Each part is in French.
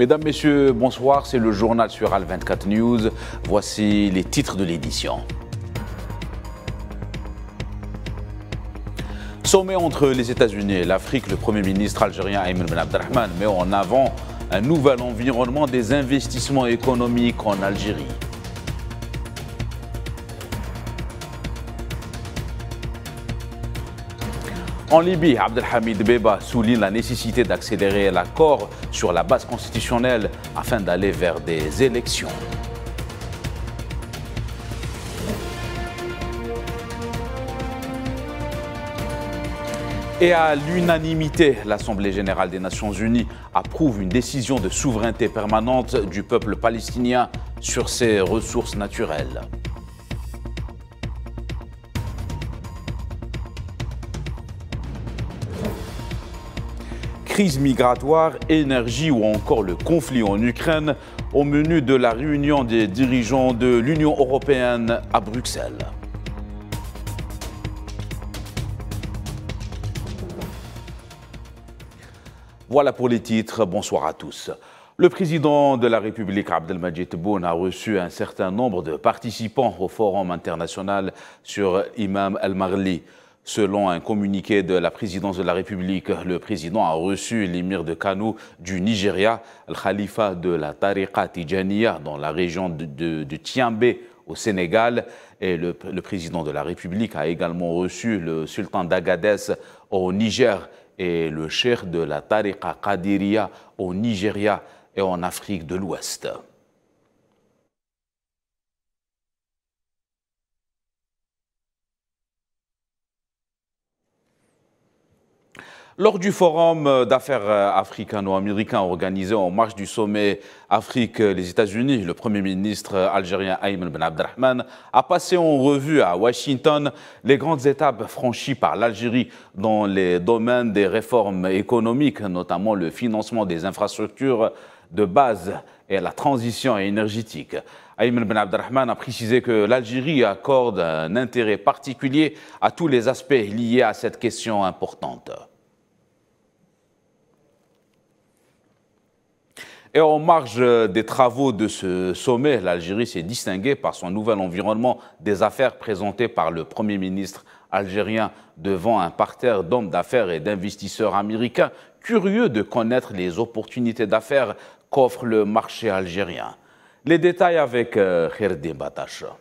Mesdames, Messieurs, bonsoir. C'est le journal sur Al24 News. Voici les titres de l'édition. Sommet entre les États-Unis et l'Afrique, le Premier ministre algérien Ayman Ben Abdelrahman met en avant un nouvel environnement des investissements économiques en Algérie. En Libye, Abdelhamid Beba souligne la nécessité d'accélérer l'accord sur la base constitutionnelle afin d'aller vers des élections. Et à l'unanimité, l'Assemblée générale des Nations unies approuve une décision de souveraineté permanente du peuple palestinien sur ses ressources naturelles. crise migratoire, énergie ou encore le conflit en Ukraine au menu de la réunion des dirigeants de l'Union européenne à Bruxelles. Voilà pour les titres. Bonsoir à tous. Le président de la République, Abdelmajid Boun, a reçu un certain nombre de participants au Forum international sur Imam al-Marli. Selon un communiqué de la présidence de la République, le président a reçu l'émir de Kano du Nigeria, le khalifa de la Tariqa Tijaniya dans la région de, Tiambé au Sénégal. Et le, président de la République a également reçu le sultan d'Agadez au Niger et le chef de la Tariqa qadiriyya au Nigeria et en Afrique de l'Ouest. Lors du forum euh, d'affaires euh, africano-américain organisé en marge du sommet Afrique-les euh, États-Unis, le Premier ministre algérien Ayman Ben Abdelrahman a passé en revue à Washington les grandes étapes franchies par l'Algérie dans les domaines des réformes économiques, notamment le financement des infrastructures de base et la transition énergétique. Ayman Ben Abdelrahman a précisé que l'Algérie accorde un intérêt particulier à tous les aspects liés à cette question importante. Et en marge euh, des travaux de ce sommet, l'Algérie s'est distinguée par son nouvel environnement des affaires présenté par le Premier ministre algérien devant un parterre d'hommes d'affaires et d'investisseurs américains curieux de connaître les opportunités d'affaires qu'offre le marché algérien. Les détails avec euh, Kherdin Batacha.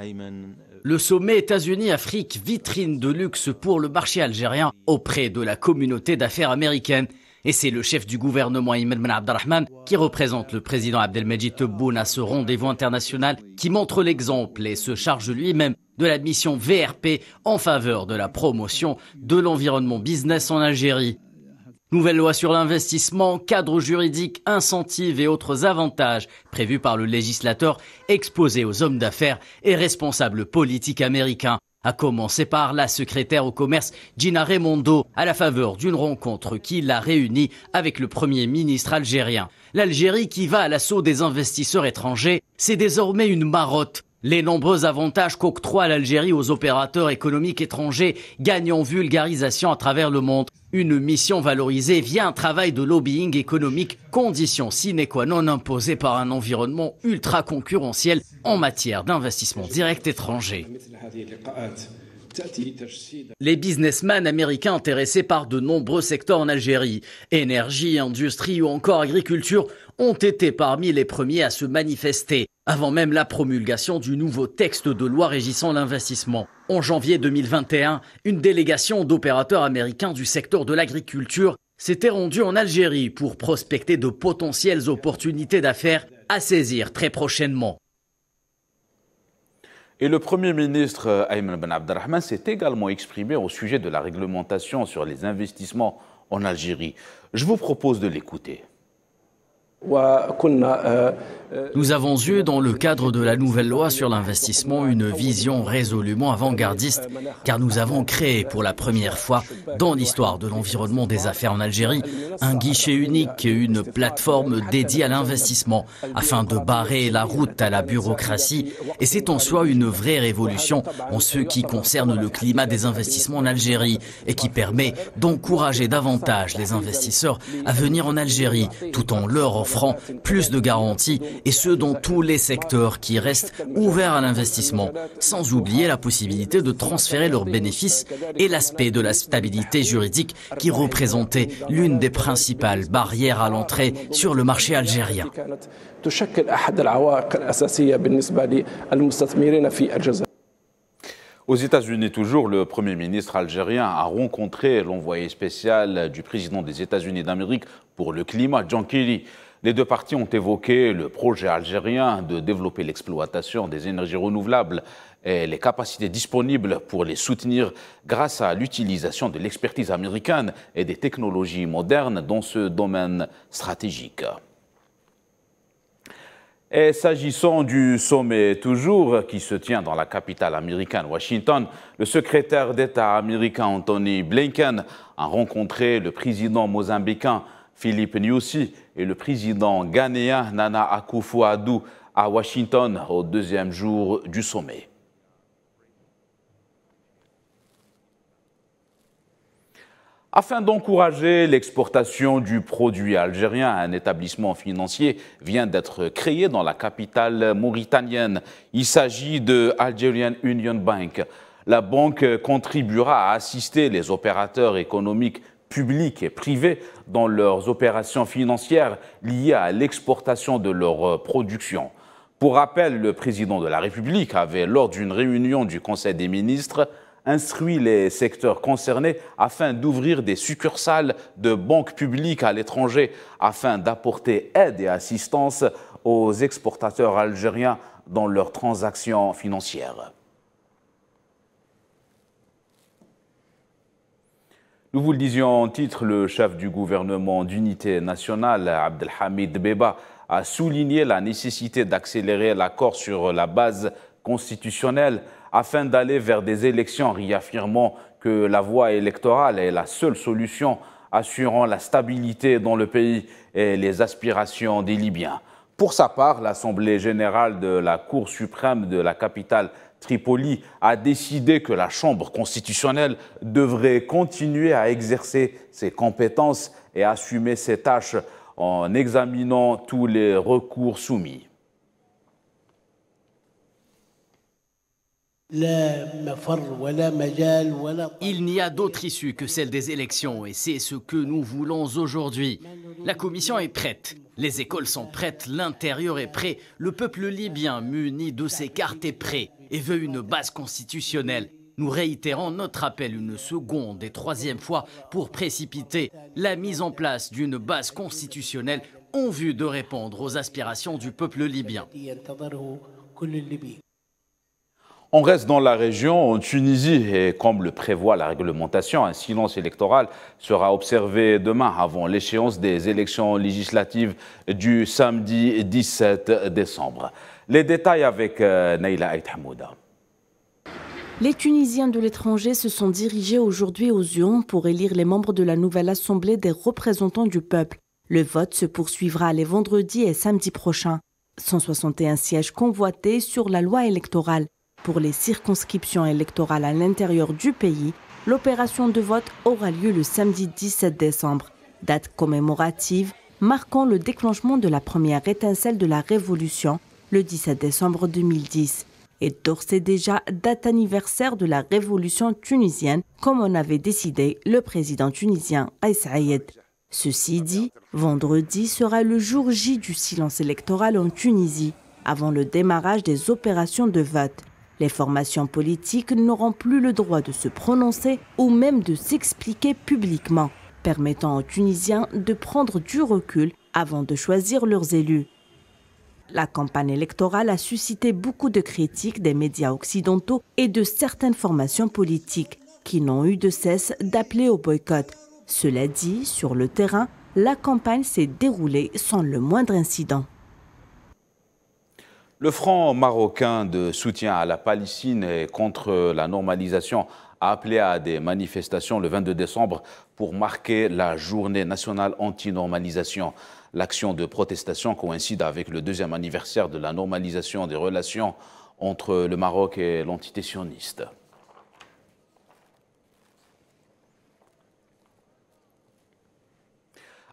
Euh, le sommet États-Unis-Afrique, vitrine de luxe pour le marché algérien auprès de la communauté d'affaires américaine. Et c'est le chef du gouvernement Ahmed Ben Abdelrahman qui représente le président Abdelmajid Tebboune à ce rendez-vous international qui montre l'exemple et se charge lui-même de la mission VRP en faveur de la promotion de l'environnement business en Algérie. Nouvelle loi sur l'investissement, cadre juridique, incentives et autres avantages prévus par le législateur exposés aux hommes d'affaires et responsables politiques américains. A commencer par la secrétaire au commerce Gina Raimondo à la faveur d'une rencontre qui la réunie avec le Premier ministre algérien. L'Algérie qui va à l'assaut des investisseurs étrangers, c'est désormais une marotte les nombreux avantages qu'octroie l'Algérie aux opérateurs économiques étrangers gagnent en vulgarisation à travers le monde. Une mission valorisée via un travail de lobbying économique, condition sine qua non imposée par un environnement ultra concurrentiel en matière d'investissement direct étranger. Les businessmen américains intéressés par de nombreux secteurs en Algérie, énergie, industrie ou encore agriculture, ont été parmi les premiers à se manifester avant même la promulgation du nouveau texte de loi régissant l'investissement. En janvier 2021, une délégation d'opérateurs américains du secteur de l'agriculture s'était rendue en Algérie pour prospecter de potentielles opportunités d'affaires à saisir très prochainement. Et le Premier ministre euh, Ayman Ben Abdelrahman s'est également exprimé au sujet de la réglementation sur les investissements en Algérie. Je vous propose de l'écouter. Euh, nous avons eu, dans le cadre de la nouvelle loi sur l'investissement, une vision résolument avant-gardiste, car nous avons créé pour la première fois dans l'histoire de l'environnement des affaires en Algérie un guichet unique et une plateforme dédiée à l'investissement, afin de barrer la route à la bureaucratie. Et c'est en soi une vraie révolution en ce qui concerne le climat des investissements en Algérie et qui permet d'encourager davantage les investisseurs à venir en Algérie tout en leur offrant plus de garanties et ce dans tous les secteurs qui restent ouverts à l'investissement, sans oublier la possibilité de transférer leurs bénéfices et l'aspect de la stabilité juridique qui représentait l'une des principales barrières à l'entrée sur le marché algérien. Aux États-Unis, toujours, le Premier ministre algérien a rencontré l'envoyé spécial du président des États-Unis d'Amérique pour le climat, John Kerry. Les deux parties ont évoqué le projet algérien de développer l'exploitation des énergies renouvelables et les capacités disponibles pour les soutenir grâce à l'utilisation de l'expertise américaine et des technologies modernes dans ce domaine stratégique. Et s'agissant du sommet toujours qui se tient dans la capitale américaine, Washington, le secrétaire d'État américain Anthony Blinken a rencontré le président mozambicain Philippe Nyusi et le président ghanéen Nana Akufo-Addo à Washington au deuxième jour du sommet. Afin d'encourager l'exportation du produit algérien, un établissement financier vient d'être créé dans la capitale mauritanienne. Il s'agit de Algerian Union Bank. La banque contribuera à assister les opérateurs économiques public et privé dans leurs opérations financières liées à l'exportation de leur euh, production. Pour rappel, le président de la République avait, lors d'une réunion du Conseil des ministres, instruit les secteurs concernés afin d'ouvrir des succursales de banques publiques à l'étranger afin d'apporter aide et assistance aux exportateurs algériens dans leurs transactions financières. Nous vous le disions en titre, le chef du gouvernement d'unité nationale, Abdelhamid Beba, a souligné la nécessité d'accélérer l'accord sur la base constitutionnelle afin d'aller vers des élections, réaffirmant que la voie électorale est la seule solution assurant la stabilité dans le pays et les aspirations des Libyens. Pour sa part, l'Assemblée générale de la Cour suprême de la capitale Tripoli a décidé que la Chambre constitutionnelle devrait continuer à exercer ses compétences et assumer ses tâches en examinant tous les recours soumis. Il n'y a d'autre issue que celle des élections et c'est ce que nous voulons aujourd'hui. La commission est prête, les écoles sont prêtes, l'intérieur est prêt, le peuple libyen muni de ses cartes est prêt et veut une base constitutionnelle. Nous réitérons notre appel une seconde et troisième fois pour précipiter la mise en place d'une base constitutionnelle en vue de répondre aux aspirations du peuple libyen. On reste dans la région, en Tunisie, et comme le prévoit la réglementation, un silence électoral sera observé demain avant l'échéance des élections législatives du samedi 17 décembre. Les détails avec euh, Naila Ait Hamouda. Les Tunisiens de l'étranger se sont dirigés aujourd'hui aux urnes pour élire les membres de la nouvelle Assemblée des représentants du peuple. Le vote se poursuivra les vendredis et samedi prochains. 161 sièges convoités sur la loi électorale. Pour les circonscriptions électorales à l'intérieur du pays, l'opération de vote aura lieu le samedi 17 décembre, date commémorative marquant le déclenchement de la première étincelle de la Révolution le 17 décembre 2010 et d'ores et déjà date anniversaire de la révolution tunisienne, comme en avait décidé le président tunisien Aïs Ceci dit, vendredi sera le jour J du silence électoral en Tunisie, avant le démarrage des opérations de vote. Les formations politiques n'auront plus le droit de se prononcer ou même de s'expliquer publiquement, permettant aux Tunisiens de prendre du recul avant de choisir leurs élus. La campagne électorale a suscité beaucoup de critiques des médias occidentaux et de certaines formations politiques qui n'ont eu de cesse d'appeler au boycott. Cela dit, sur le terrain, la campagne s'est déroulée sans le moindre incident. Le front marocain de soutien à la Palestine et contre la normalisation a appelé à des manifestations le 22 décembre pour marquer la journée nationale anti-normalisation. L'action de protestation coïncide avec le deuxième anniversaire de la normalisation des relations entre le Maroc et l'entité sioniste.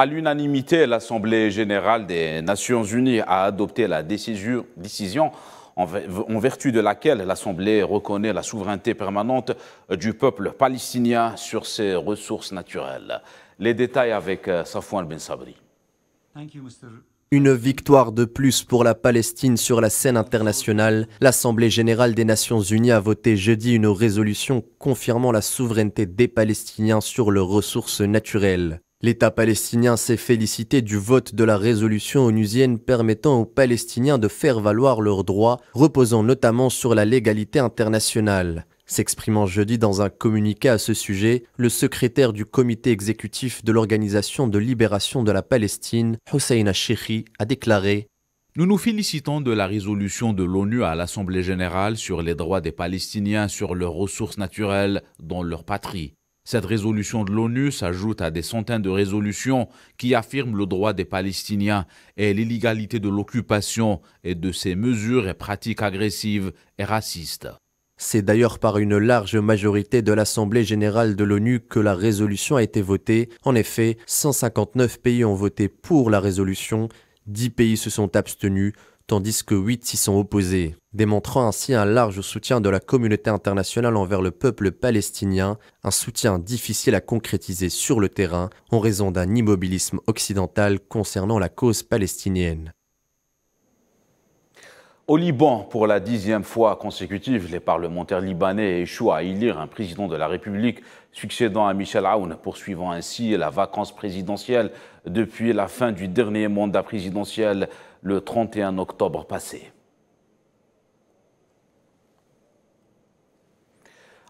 À l'unanimité, l'Assemblée générale des Nations unies a adopté la décision, en vertu de laquelle l'Assemblée reconnaît la souveraineté permanente du peuple palestinien sur ses ressources naturelles. Les détails avec euh, Safouan Ben Sabri. Une victoire de plus pour la Palestine sur la scène internationale. L'Assemblée générale des Nations unies a voté jeudi une résolution confirmant la souveraineté des Palestiniens sur leurs ressources naturelles. L'État palestinien s'est félicité du vote de la résolution onusienne permettant aux Palestiniens de faire valoir leurs droits, reposant notamment sur la légalité internationale. S'exprimant jeudi dans un communiqué à ce sujet, le secrétaire du comité exécutif de l'Organisation de libération de la Palestine, Hussein Ashiri, a déclaré nous nous félicitons de la résolution de l'ONU à l'Assemblée générale sur les droits des Palestiniens sur leurs ressources naturelles dans leur patrie. Cette résolution de l'ONU s'ajoute à des centaines de résolutions qui affirment le droit des Palestiniens et l'illégalité de l'occupation et de ses mesures et pratiques agressives et racistes. C'est d'ailleurs par une large majorité de l'Assemblée générale de l'ONU que la résolution a été votée. En effet, 159 pays ont voté pour la résolution, 10 pays se sont abstenus, tandis que 8 s'y sont opposés, démontrant ainsi un large soutien de la communauté internationale envers le peuple palestinien, un soutien difficile à concrétiser sur le terrain en raison d'un immobilisme occidental concernant la cause palestinienne. Au Liban, pour la dixième fois consécutive, les parlementaires libanais échouent à élire un président de la République succédant à Michel Aoun, poursuivant ainsi la vacance présidentielle depuis la fin du dernier mandat présidentiel le 31 octobre passé.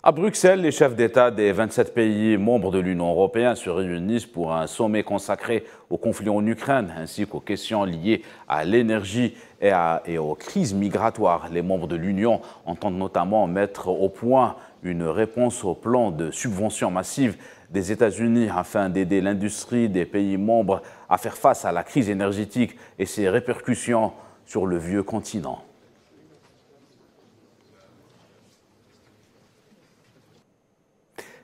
À Bruxelles, les chefs d'État des 27 pays membres de l'Union européenne se réunissent pour un sommet consacré au conflit en Ukraine ainsi qu'aux questions liées à l'énergie et, aux crises migratoires. Les membres de l'Union entendent notamment mettre au point une réponse au plan de subventions massives des États-Unis afin d'aider l'industrie des pays membres à faire face à la crise énergétique et ses répercussions sur le vieux continent.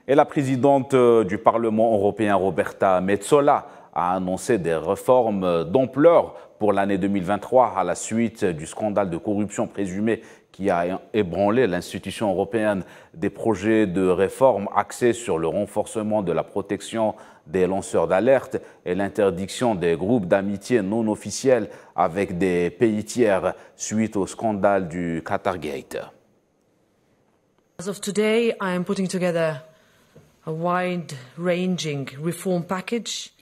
Et la présidente euh, du Parlement européen, Roberta Metsola, a annoncé des réformes d'ampleur pour l'année 2023 à la suite du scandale de corruption présumé qui a ébranlé l'institution européenne des projets de réforme axés sur le renforcement de la protection des lanceurs d'alerte et l'interdiction des groupes d'amitié non officiels avec des pays tiers suite au scandale du Qatargate. As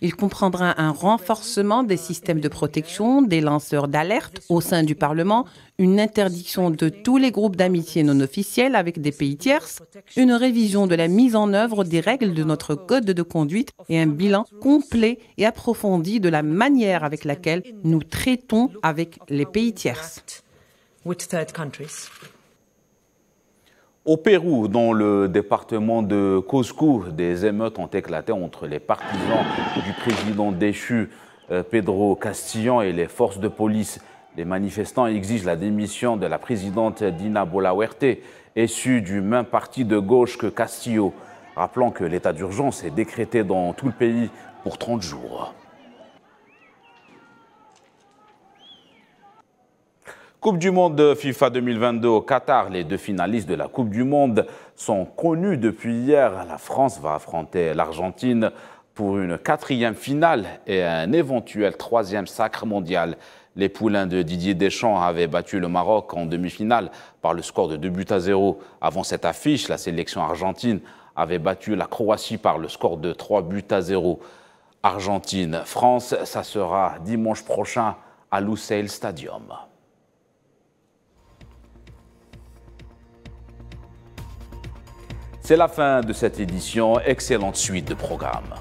il comprendra un renforcement des systèmes de protection des lanceurs d'alerte au sein du Parlement, une interdiction de tous les groupes d'amitié non officiels avec des pays tiers, une révision de la mise en œuvre des règles de notre code de conduite et un bilan complet et approfondi de la manière avec laquelle nous traitons avec les pays tierces. Au Pérou, dans le département de Cusco, des émeutes ont éclaté entre les partisans du président déchu euh, Pedro Castillan et les forces de police. Les manifestants exigent la démission de la présidente Dina Huerte, issue du même parti de gauche que Castillo, rappelant que l'état d'urgence est décrété dans tout le pays pour 30 jours. Coupe du monde FIFA 2022 au Qatar, les deux finalistes de la Coupe du monde sont connus depuis hier. La France va affronter l'Argentine pour une quatrième finale et un éventuel troisième sacre mondial. Les poulains de Didier Deschamps avaient battu le Maroc en demi-finale par le score de 2 buts à 0. Avant cette affiche, la sélection argentine avait battu la Croatie par le score de 3 buts à 0. Argentine-France, ça sera dimanche prochain à l'Ousseil Stadium. C'est la fin de cette édition. Excellente suite de programmes.